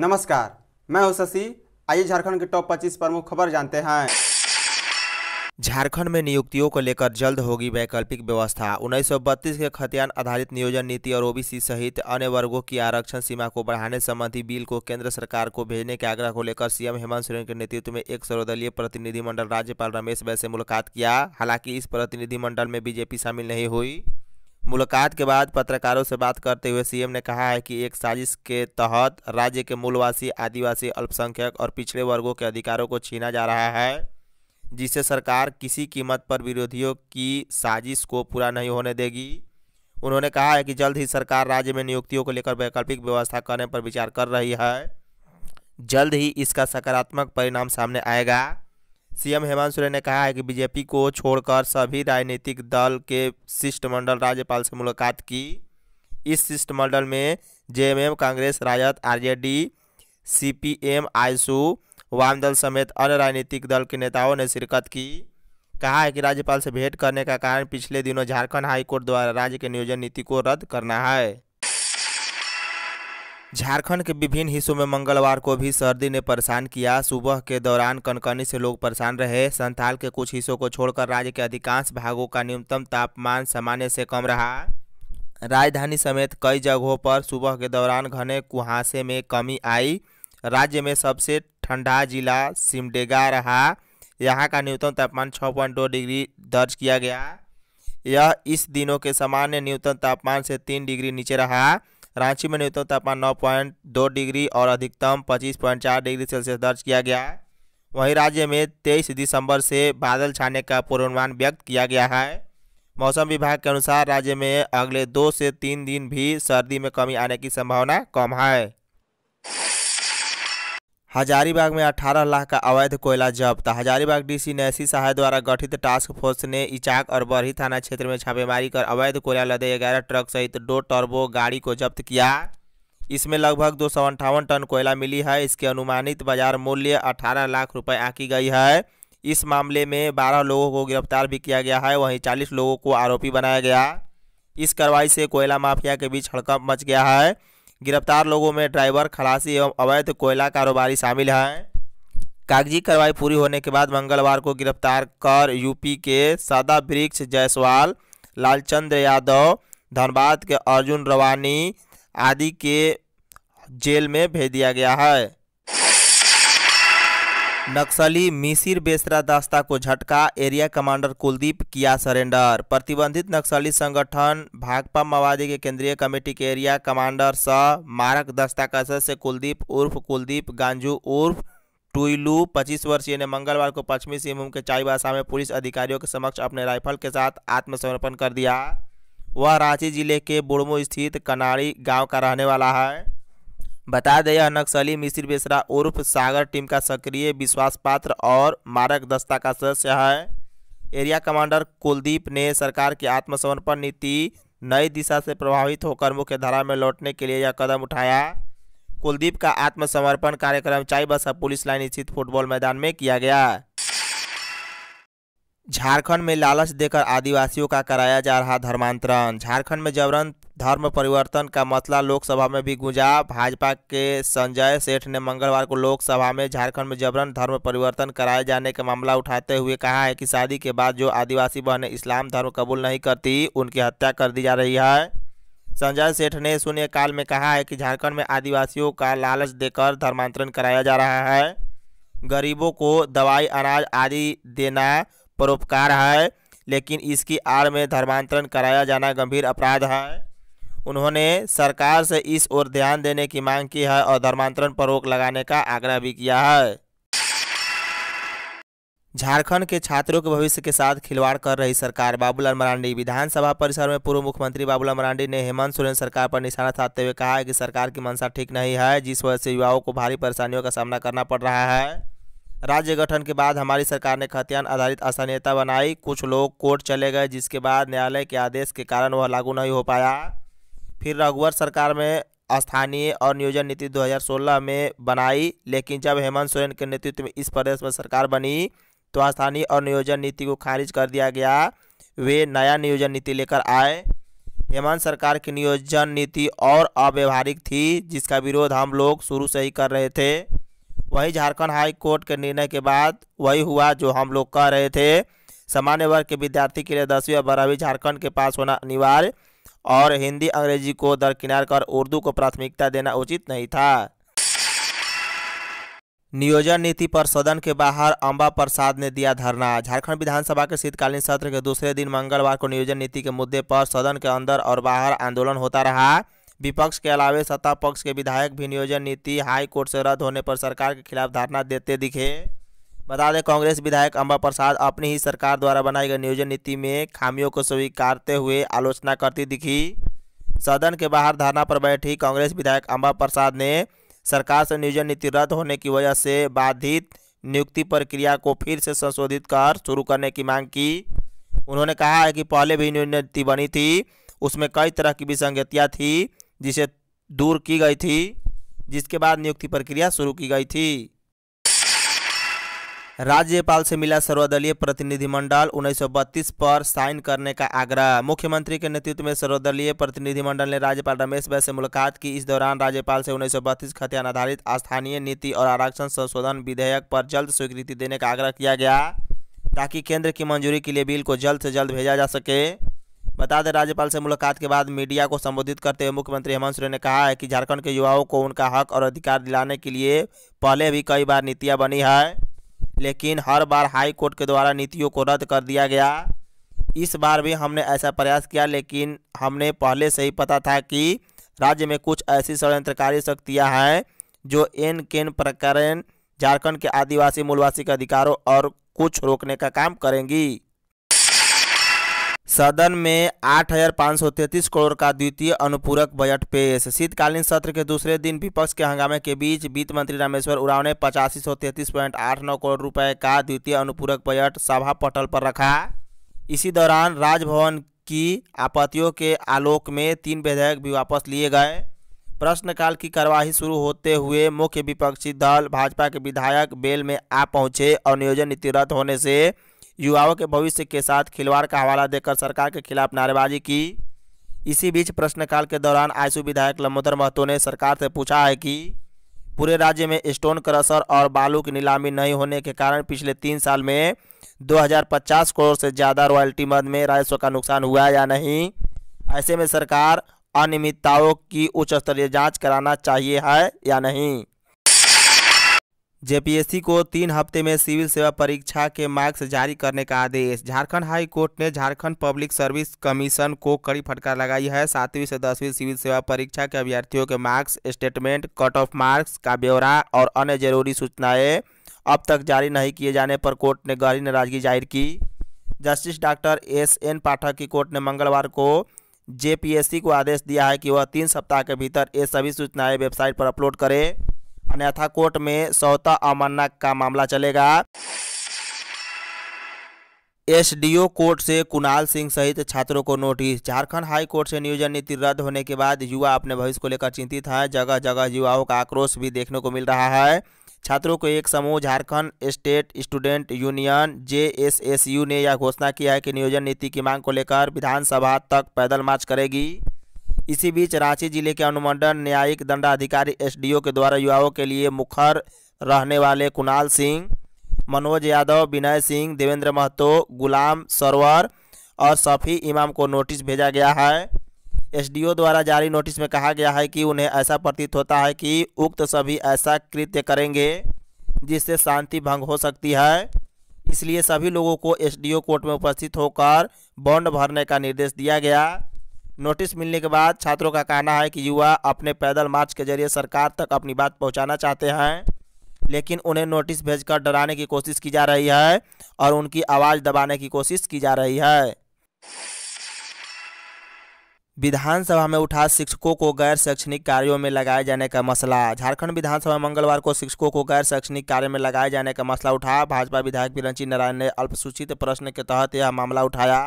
नमस्कार मैं हूं शशि आइए झारखंड के टॉप 25 प्रमुख खबर जानते हैं झारखंड में नियुक्तियों को लेकर जल्द होगी वैकल्पिक व्यवस्था उन्नीस के खतियान आधारित नियोजन नीति और ओबीसी सहित अन्य वर्गों की आरक्षण सीमा को बढ़ाने संबंधी बिल को केंद्र सरकार को भेजने के आग्रह को लेकर सीएम हेमंत सोरेन के नेतृत्व में एक सर्वदलीय प्रतिनिधिमंडल राज्यपाल रमेश बैसे मुलाकात किया हालांकि इस प्रतिनिधिमंडल में बीजेपी शामिल नहीं हुई मुलाकात के बाद पत्रकारों से बात करते हुए सीएम ने कहा है कि एक साजिश के तहत राज्य के मूलवासी आदिवासी अल्पसंख्यक और पिछड़े वर्गों के अधिकारों को छीना जा रहा है जिसे सरकार किसी कीमत पर विरोधियों की साजिश को पूरा नहीं होने देगी उन्होंने कहा है कि जल्द ही सरकार राज्य में नियुक्तियों को लेकर वैकल्पिक व्यवस्था करने पर विचार कर रही है जल्द ही इसका सकारात्मक परिणाम सामने आएगा सीएम हेमंत सोरेन ने कहा है कि बीजेपी को छोड़कर सभी राजनीतिक दल के शिष्टमंडल राज्यपाल से मुलाकात की इस शिष्टमंडल में JMM Congress Rajad RJD CPM आईसू वामदल समेत अन्य राजनीतिक दल के नेताओं ने शिरकत की कहा है कि राज्यपाल से भेंट करने का कारण पिछले दिनों झारखंड हाईकोर्ट द्वारा राज्य के नियोजन नीति को रद्द करना है झारखंड के विभिन्न हिस्सों में मंगलवार को भी सर्दी ने परेशान किया सुबह के दौरान कनकनी से लोग परेशान रहे संथाल के कुछ हिस्सों को छोड़कर राज्य के अधिकांश भागों का न्यूनतम तापमान सामान्य से कम रहा राजधानी समेत कई जगहों पर सुबह के दौरान घने कुहासे में कमी आई राज्य में सबसे ठंडा जिला सिमडेगा रहा यहाँ का न्यूनतम तापमान छः पॉइंट दो डिग्री दर्ज किया गया यह इस दिनों के सामान्य न्यूनतम तापमान से तीन डिग्री नीचे रहा रांची में न्यूनतम तापमान नौ पॉइंट दो डिग्री और अधिकतम पच्चीस पॉइंट चार डिग्री सेल्सियस दर्ज किया गया है वहीं राज्य में तेईस दिसंबर से बादल छाने का पूर्वानुमान व्यक्त किया गया है मौसम विभाग के अनुसार राज्य में अगले दो से तीन दिन भी सर्दी में कमी आने की संभावना कम है हजारीबाग में 18 लाख का अवैध कोयला जब्त हजारीबाग डीसी नैसी सहाय द्वारा गठित टास्क फोर्स ने इचाक और बरही थाना क्षेत्र में छापेमारी कर अवैध कोयला लदे ग्यारह ट्रक सहित दो टर्बो गाड़ी को जब्त किया इसमें लगभग दो सौ अंठावन टन कोयला मिली है इसके अनुमानित बाजार मूल्य 18 लाख रुपए आंकी गई है इस मामले में 12 लोगों को गिरफ्तार भी किया गया है वहीं 40 लोगों को आरोपी बनाया गया इस कार्रवाई से कोयला माफिया के बीच हड़कंप मच गया है गिरफ्तार लोगों में ड्राइवर खलासी एवं अवैध कोयला कारोबारी शामिल हैं कागजी कार्रवाई पूरी होने के बाद मंगलवार को गिरफ्तार कर यूपी के सदा वृक्ष जायसवाल लालचंद्र यादव धनबाद के अर्जुन रवानी आदि के जेल में भेज दिया गया है नक्सली मिसिर बेसरा दास्ता को झटका एरिया कमांडर कुलदीप किया सरेंडर प्रतिबंधित नक्सली संगठन भाकपा माओवादी के केंद्रीय कमेटी के एरिया कमांडर स मारक दस्ता का सदस्य कुलदीप उर्फ कुलदीप गांजू उर्फ टुइलू पच्चीस वर्षीय ने मंगलवार को पश्चिमी सिंहभूम के चाईबासा में पुलिस अधिकारियों के समक्ष अपने राइफल के साथ आत्मसमर्पण कर दिया वह रांची जिले के बुड़मू स्थित कनाड़ी गाँव का रहने वाला है बता दें यह नक्सली मिसिर बेसरा उर्फ सागर टीम का सक्रिय विश्वास पात्र और मारक दस्ता का सदस्य है एरिया कमांडर कुलदीप ने सरकार की आत्मसमर्पण नीति नई दिशा से प्रभावित होकर मुख्यधारा में लौटने के लिए यह कदम उठाया कुलदीप का आत्मसमर्पण कार्यक्रम चाईबसा पुलिस लाइन स्थित फुटबॉल मैदान में किया गया झारखंड में लालच देकर आदिवासियों का कराया जा रहा धर्मांतरण झारखंड में जबरन धर्म परिवर्तन का मसला लोकसभा में भी गुंजा भाजपा के संजय सेठ ने मंगलवार को लोकसभा में झारखंड में जबरन धर्म परिवर्तन कराए जाने का मामला उठाते हुए कहा है कि शादी के बाद जो आदिवासी बहनें इस्लाम धर्म कबूल नहीं करती उनकी हत्या कर दी जा रही है संजय सेठ ने शून्यकाल में कहा है कि झारखंड में आदिवासियों का लालच देकर धर्मांतरण कराया जा रहा है गरीबों को दवाई अनाज आदि देना परोपकार है लेकिन इसकी आड़ में धर्मांतरण कराया जाना गंभीर अपराध है उन्होंने सरकार से इस ओर ध्यान देने की मांग की है और धर्मांतरण पर रोक लगाने का आग्रह भी किया है झारखंड के छात्रों के भविष्य के साथ खिलवाड़ कर रही सरकार बाबूलाल मरांडी विधानसभा परिसर में पूर्व मुख्यमंत्री बाबूलाल मरांडी ने हेमंत सोरेन सरकार पर निशाना साधते हुए कहा है कि सरकार की मंशा ठीक नहीं है जिस वजह से युवाओं को भारी परेशानियों का सामना करना पड़ रहा है राज्य गठन के बाद हमारी सरकार ने खतियान आधारित असहनीयता बनाई कुछ लोग कोर्ट चले गए जिसके बाद न्यायालय के आदेश के कारण वह लागू नहीं हो पाया फिर रघुवर सरकार में स्थानीय और नियोजन नीति 2016 में बनाई लेकिन जब हेमंत सोरेन के नेतृत्व में इस प्रदेश में सरकार बनी तो स्थानीय और नियोजन नीति को खारिज कर दिया गया वे नया नियोजन नीति लेकर आए हेमंत सरकार की नियोजन नीति और अव्यवहारिक थी जिसका विरोध हम लोग शुरू से ही कर रहे थे वही झारखंड हाई कोर्ट के निर्णय के बाद वही हुआ जो हम लोग कह रहे थे सामान्य वर्ग के विद्यार्थी के लिए दसवीं और बारहवीं झारखंड के पास होना अनिवार्य और हिंदी अंग्रेजी को दरकिनार कर उर्दू को प्राथमिकता देना उचित नहीं था नियोजन नीति पर सदन के बाहर अंबा प्रसाद ने दिया धरना झारखंड विधानसभा के शीतकालीन सत्र के दूसरे दिन मंगलवार को नियोजन नीति के मुद्दे पर सदन के अंदर और बाहर आंदोलन होता रहा विपक्ष के अलावे सत्ता पक्ष के विधायक भी नियोजन नीति हाई कोर्ट से रद्द होने पर सरकार के खिलाफ धारणा देते दिखे बता दें कांग्रेस विधायक अम्बा प्रसाद अपनी ही सरकार द्वारा बनाई गई नियोजन नीति में खामियों को स्वीकारते हुए आलोचना करती दिखी सदन के बाहर धरना पर बैठी कांग्रेस विधायक अम्बा प्रसाद ने सरकार से नियोजन नीति रद्द होने की वजह से बाधित नियुक्ति प्रक्रिया को फिर से संशोधित कर शुरू करने की मांग की उन्होंने कहा है कि पहले भी नियोजन नीति बनी थी उसमें कई तरह की विसंगतियाँ थी जिसे दूर की गई थी जिसके बाद नियुक्ति प्रक्रिया शुरू की गई थी राज्यपाल से मिला सर्वदलीय प्रतिनिधिमंडल 1932 पर साइन करने का आग्रह मुख्यमंत्री के नेतृत्व में सर्वदलीय प्रतिनिधिमंडल ने राज्यपाल रमेश बैस से मुलाकात की इस दौरान राज्यपाल से 1932 खतियान आधारित स्थानीय नीति और आरक्षण संशोधन विधेयक पर जल्द स्वीकृति देने का आग्रह किया गया ताकि केंद्र की मंजूरी के लिए बिल को जल्द से जल्द भेजा जा सके बता दें राज्यपाल से मुलाकात के बाद मीडिया को संबोधित करते हुए मुख्यमंत्री हेमंत सोरेन ने कहा है कि झारखंड के युवाओं को उनका हक और अधिकार दिलाने के लिए पहले भी कई बार नीतियाँ बनी है लेकिन हर बार हाई कोर्ट के द्वारा नीतियों को रद्द कर दिया गया इस बार भी हमने ऐसा प्रयास किया लेकिन हमने पहले से ही पता था कि राज्य में कुछ ऐसी षडयंत्रकारी शक्तियाँ हैं जो एन केन प्रकरण झारखंड के आदिवासी मूलवासी के अधिकारों और कुछ रोकने का काम करेंगी सदन में आठ हजार पाँच सौ तैंतीस करोड़ का द्वितीय अनुपूरक बजट पेश शीतकालीन सत्र के दूसरे दिन विपक्ष के हंगामे के बीच वित्त मंत्री रामेश्वर उराव ने पचासी सौ तैंतीस पॉइंट आठ नौ करोड़ रुपए का द्वितीय अनुपूरक बजट सभा पटल पर रखा इसी दौरान राजभवन की आपत्तियों के आलोक में तीन विधेयक भी वापस लिए गए प्रश्नकाल की कार्यवाही शुरू होते हुए मुख्य विपक्षी दल भाजपा के विधायक बेल में आ पहुंचे और नियोजन नीति रद्द होने से युवाओं के भविष्य के साथ खिलवाड़ का हवाला देकर सरकार के खिलाफ नारेबाजी की इसी बीच प्रश्नकाल के दौरान आयसू विधायक लम्बोदर महतो ने सरकार से पूछा है कि पूरे राज्य में स्टोन क्रसर और बालू की नीलामी नहीं होने के कारण पिछले तीन साल में 2050 करोड़ से ज़्यादा रॉयल्टी मद में राजस्व का नुकसान हुआ या नहीं ऐसे में सरकार अनियमितताओं की उच्च स्तरीय जाँच कराना चाहिए है या नहीं जेपीएससी को तीन हफ्ते में सिविल सेवा परीक्षा के मार्क्स जारी करने का आदेश झारखंड हाई कोर्ट ने झारखंड पब्लिक सर्विस कमीशन को कड़ी फटकार लगाई है सातवीं से दसवीं सिविल सेवा परीक्षा के अभ्यर्थियों के marks statement cut off marks का ब्यौरा और अन्य जरूरी सूचनाएं अब तक जारी नहीं किए जाने पर कोर्ट ने गहरी नाराजगी जाहिर की justice doctor S N Pathak की कोर्ट ने मंगलवार को जेपीएससी को आदेश दिया है कि वह तीन सप्ताह के भीतर ये सभी सूचनाएँ वेबसाइट पर अपलोड करे अन्यथा कोर्ट में सौता अमानक का मामला चलेगा एसडीओ कोर्ट से कुणाल सिंह सहित छात्रों को नोटिस झारखंड हाई कोर्ट से नियोजन नीति रद्द होने के बाद युवा अपने भविष्य को लेकर चिंतित हैं जगह जगह युवाओं का आक्रोश भी देखने को मिल रहा है छात्रों को एक समूह झारखंड स्टेट स्टूडेंट यूनियन जे ने यह घोषणा किया है कि नियोजन नीति की मांग को लेकर विधानसभा तक पैदल मार्च करेगी इसी बीच रांची जिले के अनुमंडल न्यायिक दंडाधिकारी एसडीओ के द्वारा युवाओं के लिए मुखर रहने वाले कुणाल सिंह मनोज यादव विनय सिंह देवेंद्र महतो गुलाम सरवर और सफ़ी इमाम को नोटिस भेजा गया है एसडीओ द्वारा जारी नोटिस में कहा गया है कि उन्हें ऐसा प्रतीत होता है कि उक्त सभी ऐसा कृत्य करेंगे जिससे शांति भंग हो सकती है इसलिए सभी लोगों को एसडीओ कोर्ट में उपस्थित होकर बॉन्ड भरने का निर्देश दिया गया नोटिस मिलने के बाद छात्रों का कहना है कि युवा अपने पैदल मार्च के जरिए सरकार तक अपनी बात पहुंचाना चाहते हैं लेकिन उन्हें नोटिस भेजकर डराने की कोशिश की जा रही है और उनकी आवाज़ दबाने की कोशिश की जा रही है विधानसभा में उठा शिक्षकों को गैर शैक्षणिक कार्यों में लगाए जाने का मसला झारखंड विधानसभा में मंगलवार को शिक्षकों को गैर शैक्षणिक कार्य में लगाए जाने का मसला उठा भाजपा विधायक बिरंची नारायण ने अल्पसूचित प्रश्न के तहत यह मामला उठाया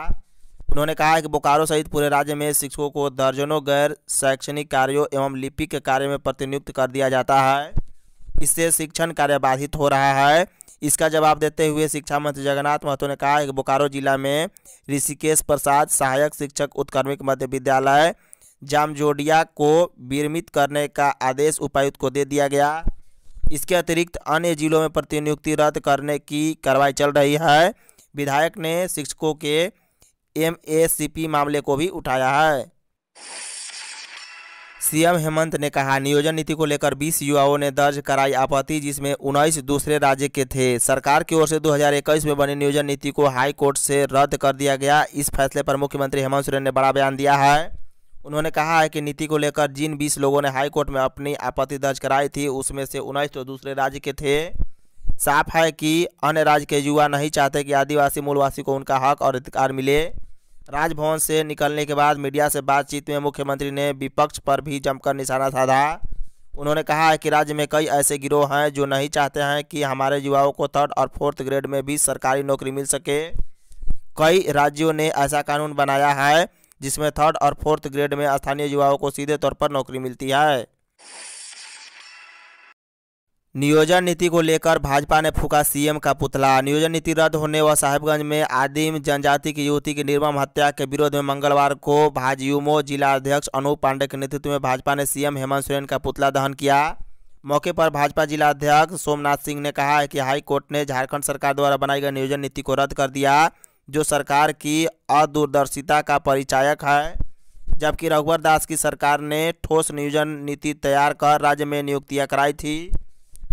उन्होंने कहा है कि बोकारो सहित पूरे राज्य में शिक्षकों को दर्जनों गैर शैक्षणिक कार्यों एवं लिपि के कार्य में प्रतिनियुक्त कर दिया जाता है इससे शिक्षण कार्य बाधित हो रहा है इसका जवाब देते हुए शिक्षा मंत्री जगन्नाथ महतो ने कहा कि बोकारो जिला में ऋषिकेश प्रसाद सहायक शिक्षक उत्क्रमिक मध्य विद्यालय जामजोडिया को विरमित करने का आदेश उपायुक्त को दे दिया गया इसके अतिरिक्त अन्य जिलों में प्रतिनियुक्ति रद्द करने की कार्रवाई चल रही है विधायक ने शिक्षकों के एम मामले को भी उठाया है सीएम हेमंत ने कहा नियोजन नीति को लेकर 20 युवाओं ने दर्ज कराई आपत्ति जिसमें उन्नीस दूसरे राज्य के थे सरकार की ओर से 2021 में बनी नियोजन नीति को हाई कोर्ट से रद्द कर दिया गया इस फैसले पर मुख्यमंत्री हेमंत सोरेन ने बड़ा बयान दिया है उन्होंने कहा है कि नीति को लेकर जिन 20 लोगों ने हाई कोर्ट में अपनी आपत्ति दर्ज कराई थी उसमें से उन्नीस तो दूसरे राज्य के थे साफ है कि अन्य राज्य के युवा नहीं चाहते कि आदिवासी मूलवासी को उनका हक और अधिकार मिले राजभवन से निकलने के बाद मीडिया से बातचीत में मुख्यमंत्री ने विपक्ष पर भी जमकर निशाना साधा उन्होंने कहा है कि राज्य में कई ऐसे गिरोह हैं जो नहीं चाहते हैं कि हमारे युवाओं को थर्ड और फोर्थ ग्रेड में भी सरकारी नौकरी मिल सके कई राज्यों ने ऐसा कानून बनाया है जिसमें थर्ड और फोर्थ ग्रेड में स्थानीय युवाओं को सीधे तौर पर नौकरी मिलती है नियोजन नीति को लेकर भाजपा ने फूका सीएम का पुतला नियोजन नीति रद्द होने व साहिबगंज में आदिम जनजाति की युवती की निर्मम हत्या के विरोध में मंगलवार को भाजयुमो जिला अध्यक्ष अनूप पांडे के नेतृत्व में भाजपा ने सीएम हेमंत सोरेन का पुतला दहन किया मौके पर भाजपा जिला अध्यक्ष सोमनाथ सिंह ने कहा कि हाईकोर्ट ने झारखंड सरकार द्वारा बनाई गई नियोजन नीति को रद्द कर दिया जो सरकार की अदूरदर्शिता का परिचायक है जबकि रघुवर दास की सरकार ने ठोस नियोजन नीति तैयार कर राज्य में नियुक्तियां कराई थी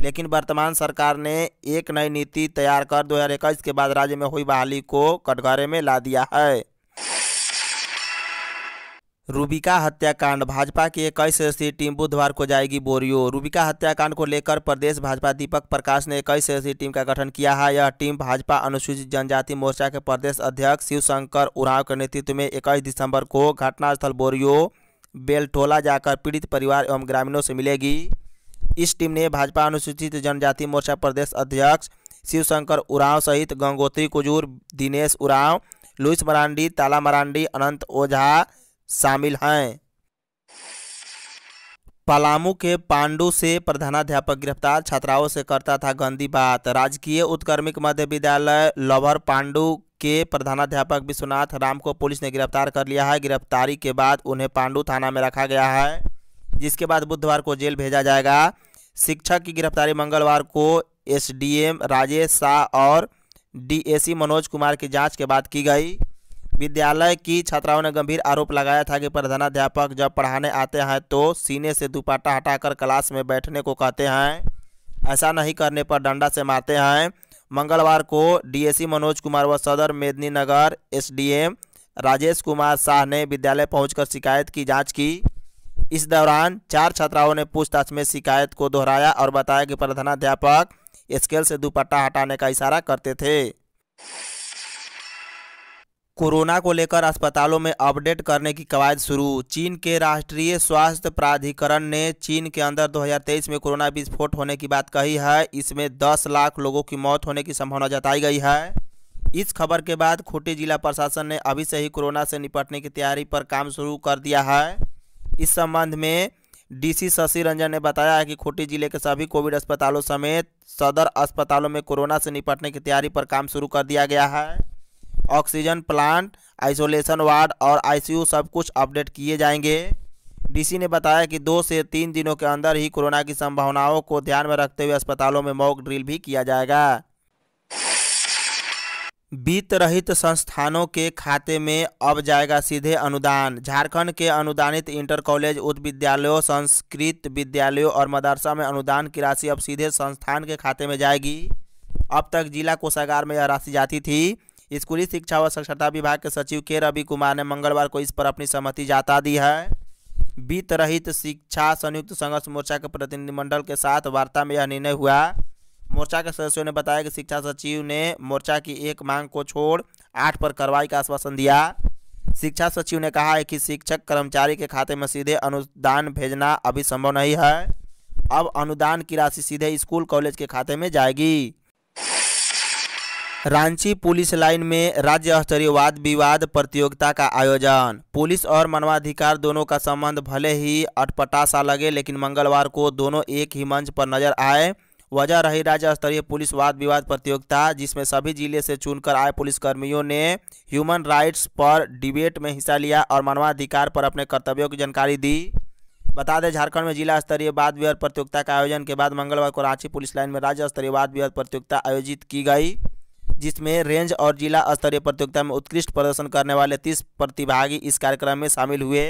लेकिन वर्तमान सरकार ने एक नई नीति तैयार कर 2021 के बाद राज्य में हुई बहाली को कटघरे में ला दिया है रूबिका हत्याकांड भाजपा की इक्कीस सदस्यीय टीम बुधवार को जाएगी बोरियो रूबिका हत्याकांड को लेकर प्रदेश भाजपा दीपक प्रकाश ने इक्कीस सदस्यीय टीम का गठन किया है यह टीम भाजपा अनुसूचित जनजाति मोर्चा के प्रदेश अध्यक्ष शिवशंकर उराव के नेतृत्व में इक्कीस दिसंबर को घटनास्थल बोरियो बेलटोला जाकर पीड़ित परिवार एवं ग्रामीणों से मिलेगी इस टीम ने भाजपा अनुसूचित जनजाति मोर्चा प्रदेश अध्यक्ष शिवशंकर उरांव सहित गंगोत्री कुजूर दिनेश उरांव लुइस मरांडी ताला मरांडी अनंत ओझा शामिल हैं पलामू के पांडु से प्रधानाध्यापक गिरफ्तार छात्राओं से करता था गंदी बात राजकीय उत्क्रमिक मध्य विद्यालय लवर पांडु के प्रधानाध्यापक विश्वनाथ राम को पुलिस ने गिरफ्तार कर लिया है गिरफ्तारी के बाद उन्हें पांडु थाना में रखा गया है जिसके बाद बुधवार को जेल भेजा जाएगा शिक्षक की गिरफ्तारी मंगलवार को एसडीएम राजेश शाह और डीएसी मनोज कुमार की जांच के बाद की गई विद्यालय की छात्राओं ने गंभीर आरोप लगाया था कि प्रधानाध्यापक जब पढ़ाने आते हैं तो सीने से दुपाटा हटाकर क्लास में बैठने को कहते हैं ऐसा नहीं करने पर डंडा से मारते हैं मंगलवार को डीएसी मनोज कुमार व सदर मेदनीनगर एसडीएम राजेश कुमार शाह ने विद्यालय पहुंचकर शिकायत की जांच की इस दौरान चार छात्राओं ने पूछताछ में शिकायत को दोहराया और बताया कि प्रधानाध्यापक स्केल से दुपट्टा हटाने का इशारा करते थे कोरोना को लेकर अस्पतालों में अपडेट करने की कवायद शुरू चीन के राष्ट्रीय स्वास्थ्य प्राधिकरण ने चीन के अंदर 2023 में कोरोना विस्फोट होने की बात कही है इसमें 10 लाख लोगों की मौत होने की संभावना जताई गई है इस खबर के बाद खूंटी जिला प्रशासन ने अभी से ही कोरोना से निपटने की तैयारी पर काम शुरू कर दिया है इस संबंध में डीसी शशि रंजन ने बताया है कि खूंटी जिले के सभी कोविड अस्पतालों समेत सदर अस्पतालों में कोरोना से निपटने की तैयारी पर काम शुरू कर दिया गया है ऑक्सीजन प्लांट आइसोलेशन वार्ड और आईसीयू सब कुछ अपडेट किए जाएंगे डीसी ने बताया कि दो से तीन दिनों के अंदर ही कोरोना की संभावनाओं को ध्यान में रखते हुए अस्पतालों में मॉक ड्रिल भी किया जाएगा वित्त रहित संस्थानों के खाते में अब जाएगा सीधे अनुदान झारखंड के अनुदानित इंटर कॉलेज उच्च विद्यालयों संस्कृत विद्यालयों और मदरसा में अनुदान की राशि अब सीधे संस्थान के खाते में जाएगी अब तक जिला कोषागार में यह राशि जाती थी स्कूली शिक्षा व साक्षरता विभाग के सचिव के रवि कुमार ने मंगलवार को इस पर अपनी सहमति जाता दी है वित्त रहित शिक्षा संयुक्त संघर्ष मोर्चा के प्रतिनिधिमंडल के साथ वार्ता में यह निर्णय हुआ मोर्चा के सदस्यों ने बताया कि शिक्षा सचिव ने मोर्चा की एक मांग को छोड़ आठ पर कार्रवाई का आश्वासन दिया शिक्षा सचिव ने कहा है कि शिक्षक कर्मचारी के खाते में सीधे अनुदान भेजना अभी संभव नहीं है अब अनुदान की राशि सीधे स्कूल कॉलेज के खाते में जाएगी रांची पुलिस लाइन में राज्य स्तरीय वाद विवाद प्रतियोगिता का आयोजन पुलिस और मानवाधिकार दोनों का संबंध भले ही अटपटा सा लगे लेकिन मंगलवार को दोनों एक ही मंच पर नजर आए वजह रही राज्य स्तरीय पुलिस वाद विवाद प्रतियोगिता जिसमें सभी जिले से चुनकर आए पुलिसकर्मियों ने ह्यूमन राइट्स पर डिबेट में हिस्सा लिया और मानवाधिकार पर अपने कर्तव्यों की जानकारी दी बता दें झारखंड में जिला स्तरीय वाद विवाद प्रतियोगिता का आयोजन के बाद मंगलवार को रांची पुलिस लाइन में राज्य स्तरीय वाद विवाद प्रतियोगिता आयोजित की गई जिसमें रेंज और जिला स्तरीय प्रतियोगिता में उत्कृष्ट प्रदर्शन करने वाले तीस प्रतिभागी इस कार्यक्रम में शामिल हुए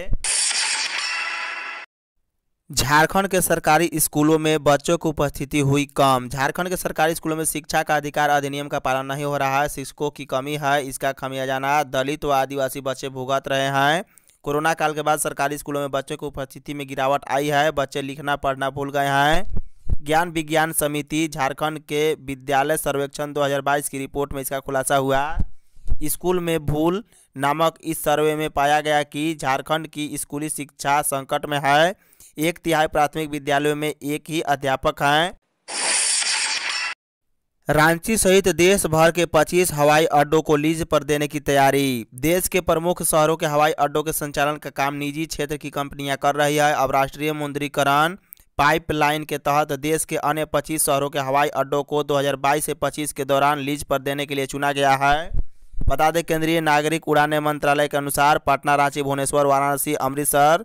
झारखंड के सरकारी स्कूलों में बच्चों की उपस्थिति हुई कम झारखंड के सरकारी स्कूलों में शिक्षा का अधिकार अधिनियम का पालन नहीं हो रहा है शिक्षकों की कमी है इसका खमियाजाना दलित व आदिवासी बच्चे भुगत रहे हैं कोरोना काल के बाद सरकारी स्कूलों में बच्चों की उपस्थिति में गिरावट आई है बच्चे लिखना पढ़ना भूल गए हैं ज्ञान विज्ञान समिति झारखंड के विद्यालय सर्वेक्षण 2022 की रिपोर्ट में इसका खुलासा हुआ स्कूल में भूल नामक इस सर्वे में पाया गया कि झारखंड की स्कूली शिक्षा संकट में है एक तिहाई प्राथमिक विद्यालयों में एक ही अध्यापक हैं रांची सहित देश भर के 25 हवाई अड्डों को लीज पर देने की तैयारी देश के प्रमुख शहरों के हवाई अड्डों के संचालन का काम निजी क्षेत्र की कंपनियां कर रही है अब राष्ट्रीय मुद्रीकरण पाइपलाइन के तहत देश के अन्य 25 शहरों के हवाई अड्डों को 2022 से 25 के दौरान लीज पर देने के लिए चुना गया है बता दें केंद्रीय नागरिक उड़ान मंत्रालय के अनुसार पटना रांची भुवनेश्वर वाराणसी अमृतसर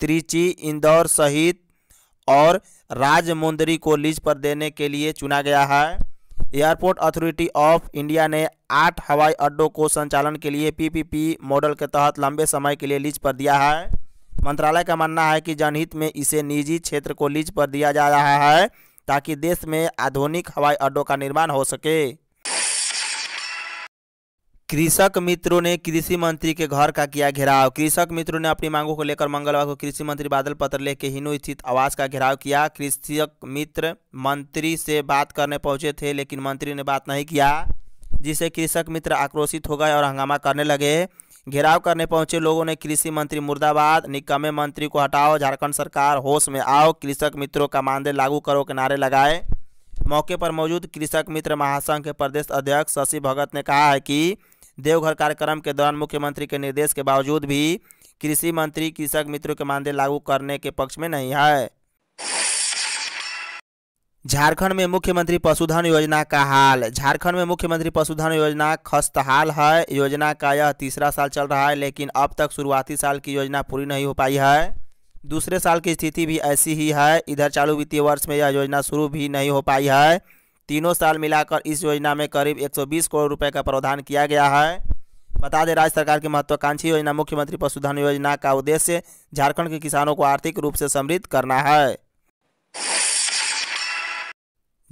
त्रिची इंदौर सहित और राजमुंदरी को लीज पर देने के लिए चुना गया है एयरपोर्ट अथॉरिटी ऑफ इंडिया ने आठ हवाई अड्डों को संचालन के लिए पीपीपी मॉडल के तहत लंबे समय के लिए लीज पर दिया है मंत्रालय का मानना है कि जनहित में इसे निजी क्षेत्र को लीज पर दिया जा रहा है ताकि देश में आधुनिक हवाई अड्डों का निर्माण हो सके कृषक मित्रों ने कृषि मंत्री के घर का किया घेराव कृषक मित्रों ने अपनी मांगों को लेकर मंगलवार को कृषि मंत्री बादल पत्र लेके हिनू स्थित आवास का घेराव किया कृषक मित्र मंत्री से बात करने पहुंचे थे लेकिन मंत्री ने बात नहीं किया जिससे कृषक मित्र आक्रोशित हो गए और हंगामा करने लगे घेराव करने पहुंचे लोगों ने कृषि मंत्री मुर्दाबाद निकमे मंत्री को हटाओ झारखंड सरकार होश में आओ कृषक मित्रों का मानदेय लागू करो के नारे लगाए मौके पर मौजूद कृषक मित्र महासंघ के प्रदेश अध्यक्ष शशि भगत ने कहा है कि देवघर कार्यक्रम के दौरान मुख्यमंत्री के निर्देश के बावजूद भी कृषि मंत्री कृषक मित्रों के मानदेय लागू करने के पक्ष में नहीं है झारखंड में मुख्यमंत्री पशुधन योजना का हाल झारखंड में मुख्यमंत्री पशुधन योजना खस्तहाल है योजना का यह तीसरा साल चल रहा है लेकिन अब तक शुरुआती साल की योजना पूरी नहीं हो पाई है दूसरे साल की स्थिति भी ऐसी ही है इधर चालू वित्तीय वर्ष में यह योजना शुरू भी नहीं हो पाई है तीनों साल मिलाकर इस योजना में करीब 120 करोड़ रुपए का प्रावधान किया गया है बता दें राज्य सरकार की महत्वाकांक्षी योजना मुख्यमंत्री पशुधन योजना का उद्देश्य झारखंड के किसानों को आर्थिक रूप से समृद्ध करना है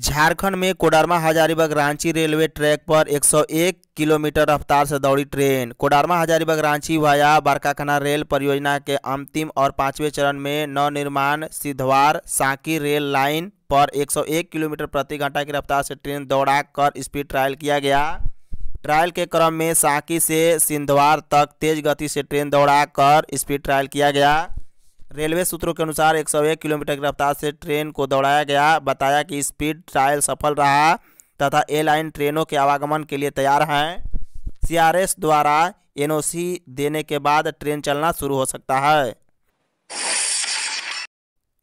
झारखंड में कोडरमा हजारीबाग रांची रेलवे ट्रैक पर 101 किलोमीटर रफ्तार से दौड़ी train Koderma Hazaribagh Ranchi via Barkakana rail परियोजना के अंतिम और पांचवें चरण में नवनिर्माण सिद्धवार सांकी रेल लाइन पर 101 किलोमीटर प्रति घंटा की रफ्तार से ट्रेन दौड़ाकर स्पीड ट्रायल किया गया ट्रायल के क्रम में साकी से सिंधवार तक तेज गति से ट्रेन दौड़ाकर स्पीड ट्रायल किया गया रेलवे सूत्रों के अनुसार 101 किलोमीटर की रफ्तार से ट्रेन को दौड़ाया गया बताया कि स्पीड ट्रायल सफल रहा तथा लाइन ट्रेनों के आवागमन के लिए तैयार हैं सी द्वारा एनओसी देने के बाद ट्रेन चलना शुरू हो सकता है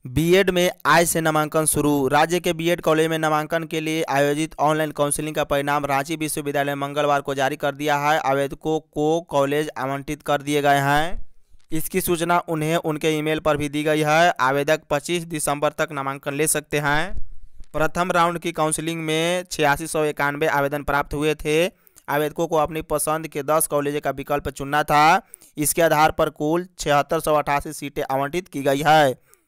बीएड में आज से नामांकन शुरू राज्य के बीएड कॉलेज में नामांकन के लिए आयोजित ऑनलाइन काउंसलिंग का परिणाम रांची विश्वविद्यालय मंगलवार को जारी कर दिया है आवेदकों को कॉलेज आवंटित कर दिए गए हैं इसकी सूचना उन्हें उनके ईमेल पर भी दी गई है आवेदक 25 दिसंबर तक नामांकन ले सकते हैं प्रथम राउंड की काउंसिलिंग में छियासी आवेदन प्राप्त हुए थे आवेदकों को अपनी पसंद के दस कॉलेज का विकल्प चुनना था इसके आधार पर कुल छिहत्तर सीटें आवंटित की गई है